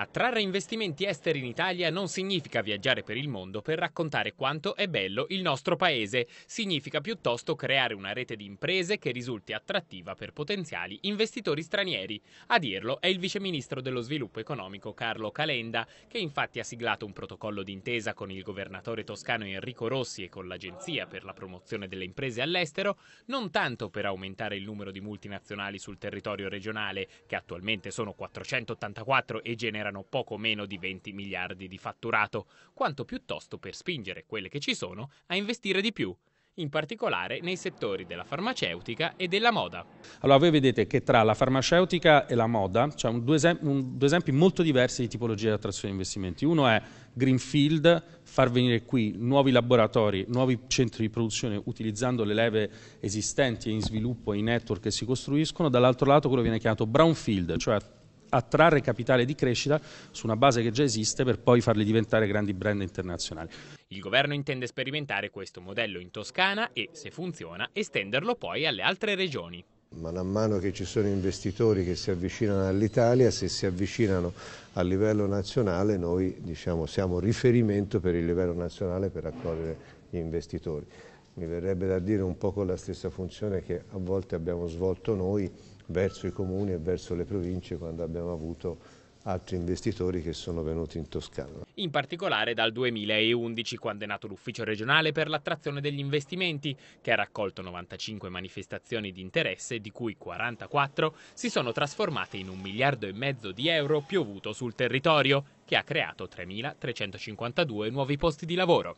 Attrarre investimenti esteri in Italia non significa viaggiare per il mondo per raccontare quanto è bello il nostro paese, significa piuttosto creare una rete di imprese che risulti attrattiva per potenziali investitori stranieri. A dirlo è il viceministro dello sviluppo economico Carlo Calenda, che infatti ha siglato un protocollo d'intesa con il governatore toscano Enrico Rossi e con l'Agenzia per la promozione delle imprese all'estero, non tanto per aumentare il numero di multinazionali sul territorio regionale, che attualmente sono 484 e generano generano poco meno di 20 miliardi di fatturato, quanto piuttosto per spingere quelle che ci sono a investire di più, in particolare nei settori della farmaceutica e della moda. Allora voi vedete che tra la farmaceutica e la moda c'è cioè due, due, esempi molto diversi di tipologia di attrazione di investimenti. Uno è Greenfield, far venire qui nuovi laboratori, nuovi centri di produzione utilizzando le leve esistenti e in sviluppo e i network che si costruiscono, dall'altro lato quello viene chiamato Brownfield, cioè attrarre capitale di crescita su una base che già esiste per poi farli diventare grandi brand internazionali. Il governo intende sperimentare questo modello in Toscana e, se funziona, estenderlo poi alle altre regioni. Man mano che ci sono investitori che si avvicinano all'Italia, se si avvicinano a livello nazionale, noi diciamo, siamo riferimento per il livello nazionale per accogliere gli investitori mi verrebbe da dire un po' con la stessa funzione che a volte abbiamo svolto noi verso i comuni e verso le province quando abbiamo avuto altri investitori che sono venuti in Toscana. In particolare dal 2011, quando è nato l'Ufficio regionale per l'attrazione degli investimenti, che ha raccolto 95 manifestazioni di interesse, di cui 44 si sono trasformate in un miliardo e mezzo di euro piovuto sul territorio, che ha creato 3.352 nuovi posti di lavoro.